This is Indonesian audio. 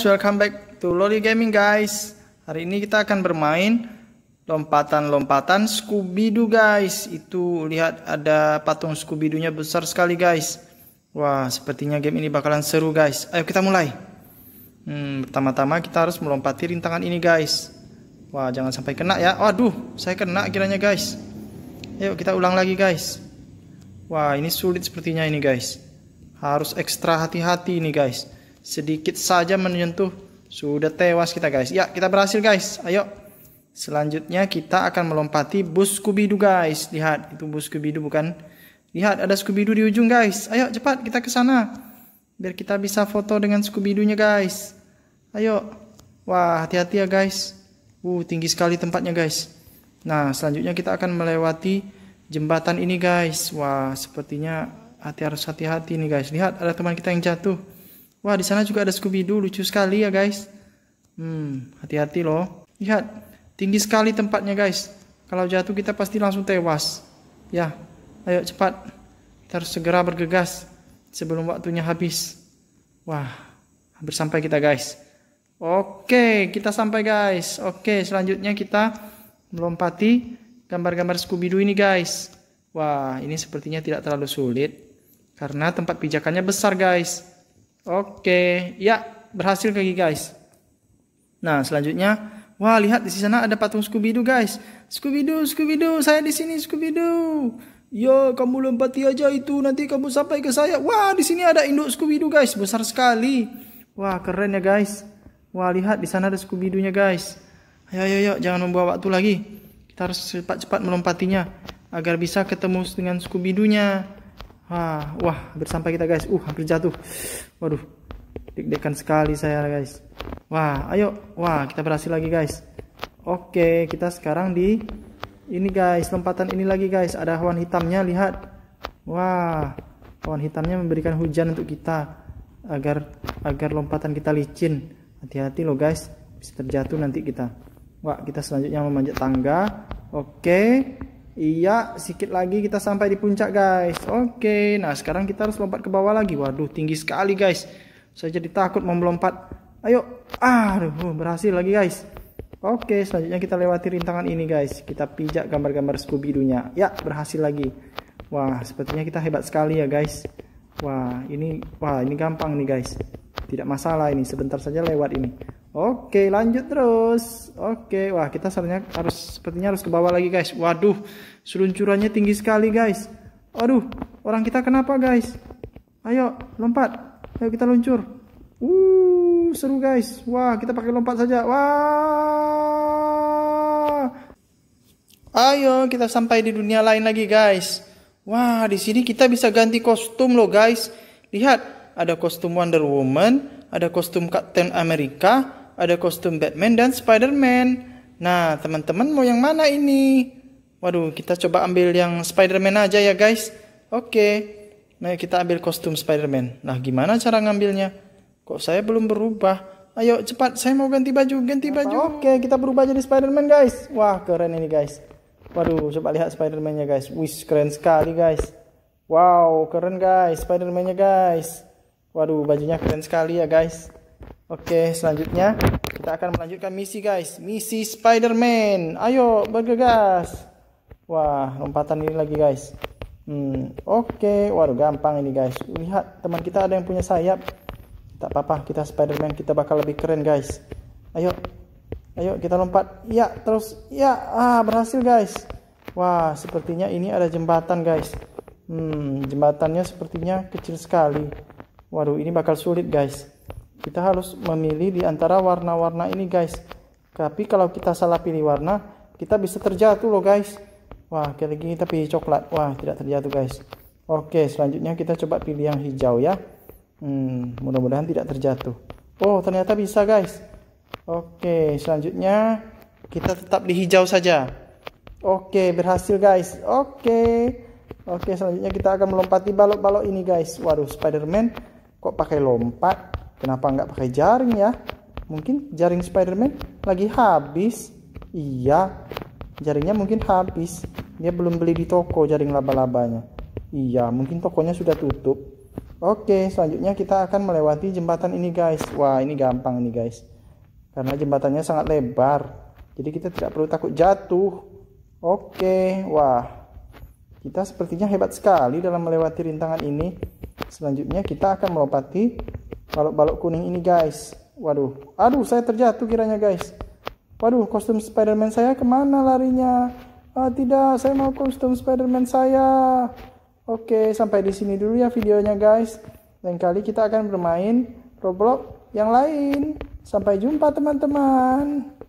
Welcome back to Loli Gaming guys Hari ini kita akan bermain Lompatan-lompatan Scooby-Doo guys Itu lihat ada patung Scooby-Doo nya besar sekali guys Wah sepertinya game ini bakalan seru guys Ayo kita mulai hmm, Pertama-tama kita harus melompati rintangan ini guys Wah jangan sampai kena ya Waduh saya kena kiranya guys Yuk kita ulang lagi guys Wah ini sulit sepertinya ini guys Harus ekstra hati-hati ini guys sedikit saja menyentuh sudah tewas kita guys ya kita berhasil guys ayo selanjutnya kita akan melompati bus kubidu guys lihat itu bus kubidu bukan lihat ada skubidu di ujung guys ayo cepat kita ke sana biar kita bisa foto dengan skubidunya guys ayo wah hati-hati ya guys uh tinggi sekali tempatnya guys nah selanjutnya kita akan melewati jembatan ini guys wah sepertinya hati harus hati-hati nih guys lihat ada teman kita yang jatuh Wah, di sana juga ada Scooby Doo, lucu sekali ya, guys. Hmm, hati-hati loh. Lihat, tinggi sekali tempatnya, guys. Kalau jatuh kita pasti langsung tewas. Ya, ayo cepat. Kita harus segera bergegas sebelum waktunya habis. Wah, hampir sampai kita, guys. Oke, kita sampai, guys. Oke, selanjutnya kita melompati gambar-gambar Scooby Doo ini, guys. Wah, ini sepertinya tidak terlalu sulit karena tempat pijakannya besar, guys. Oke, ya berhasil lagi guys. Nah selanjutnya, wah lihat di sana ada patung Scooby Doo guys. Scooby Doo, Scooby Doo, saya di sini Scooby Doo. Ya, kamu lompati aja itu nanti kamu sampai ke saya. Wah, di sini ada induk Scooby Doo guys, besar sekali. Wah, keren ya guys. Wah, lihat di sana ada Scooby Doo-nya guys. Ayo, ayo, ayo, jangan membawa waktu lagi. Kita harus cepat-cepat melompatinya agar bisa ketemu dengan Scooby Doo-nya. Ah, wah, hampir sampai kita guys. Uh, hampir jatuh. Waduh, deg-degan sekali saya guys. Wah, ayo. Wah, kita berhasil lagi guys. Oke, kita sekarang di ini guys, lompatan ini lagi guys. Ada hewan hitamnya, lihat. Wah, hewan hitamnya memberikan hujan untuk kita agar agar lompatan kita licin. Hati-hati loh guys, bisa terjatuh nanti kita. Wah, kita selanjutnya memanjat tangga. Oke. Iya, sedikit lagi kita sampai di puncak, guys. Oke, nah sekarang kita harus lompat ke bawah lagi. Waduh, tinggi sekali, guys. Saya jadi takut mau melompat. Ayo, aduh, uh, berhasil lagi, guys. Oke, selanjutnya kita lewati rintangan ini, guys. Kita pijak gambar-gambar Scooby-Doo-nya. Ya, berhasil lagi. Wah, sepertinya kita hebat sekali ya, guys. Wah, ini wah, ini gampang nih, guys. Tidak masalah ini, sebentar saja lewat ini. Oke, lanjut terus. Oke, wah kita sebenarnya harus sepertinya harus ke bawah lagi, guys. Waduh, seluncurannya tinggi sekali, guys. Aduh, orang kita kenapa, guys? Ayo, lompat. Ayo kita luncur. Uh, seru, guys. Wah, kita pakai lompat saja. Wah. Ayo, kita sampai di dunia lain lagi, guys. Wah, di sini kita bisa ganti kostum loh, guys. Lihat, ada kostum Wonder Woman, ada kostum Captain America, ada kostum Batman dan Spider-Man. Nah, teman-teman mau yang mana ini? Waduh, kita coba ambil yang Spider-Man aja ya, guys. Oke. Nah, kita ambil kostum Spider-Man. Nah, gimana cara ngambilnya? Kok saya belum berubah? Ayo cepat, saya mau ganti baju, ganti Apa? baju. Oke, kita berubah jadi Spider-Man, guys. Wah, keren ini, guys. Waduh, coba lihat Spider-Man-nya, guys. Wih, keren sekali, guys. Wow, keren, guys. Spider-Man-nya, guys. Waduh, bajunya keren sekali ya, guys. Oke, selanjutnya kita akan melanjutkan misi guys. Misi Spider-Man. Ayo bergegas. Wah, lompatan ini lagi guys. Hmm, oke. Okay. Waduh, gampang ini guys. Lihat teman kita ada yang punya sayap. Tak apa-apa, kita Spider-Man kita bakal lebih keren guys. Ayo. Ayo kita lompat. Ya, terus ya. Ah, berhasil guys. Wah, sepertinya ini ada jembatan guys. Hmm, jembatannya sepertinya kecil sekali. Waduh, ini bakal sulit guys kita harus memilih di antara warna-warna ini guys tapi kalau kita salah pilih warna kita bisa terjatuh loh guys wah kayak lagi kita coklat wah tidak terjatuh guys oke selanjutnya kita coba pilih yang hijau ya hmm, mudah-mudahan tidak terjatuh oh ternyata bisa guys oke selanjutnya kita tetap di hijau saja oke berhasil guys oke oke selanjutnya kita akan melompati balok-balok ini guys waduh Spiderman kok pakai lompat Kenapa nggak pakai jaring ya? Mungkin jaring Spider-Man lagi habis. Iya, jaringnya mungkin habis. Dia belum beli di toko jaring laba-labanya. Iya, mungkin tokonya sudah tutup. Oke, selanjutnya kita akan melewati jembatan ini guys. Wah, ini gampang nih guys. Karena jembatannya sangat lebar. Jadi kita tidak perlu takut jatuh. Oke, wah. Kita sepertinya hebat sekali dalam melewati rintangan ini. Selanjutnya kita akan melompati balok-balok kuning ini guys waduh aduh saya terjatuh kiranya guys waduh kostum Spiderman saya kemana larinya ah, tidak saya mau kostum Spiderman saya oke sampai di sini dulu ya videonya guys lain kali kita akan bermain Roblox yang lain sampai jumpa teman-teman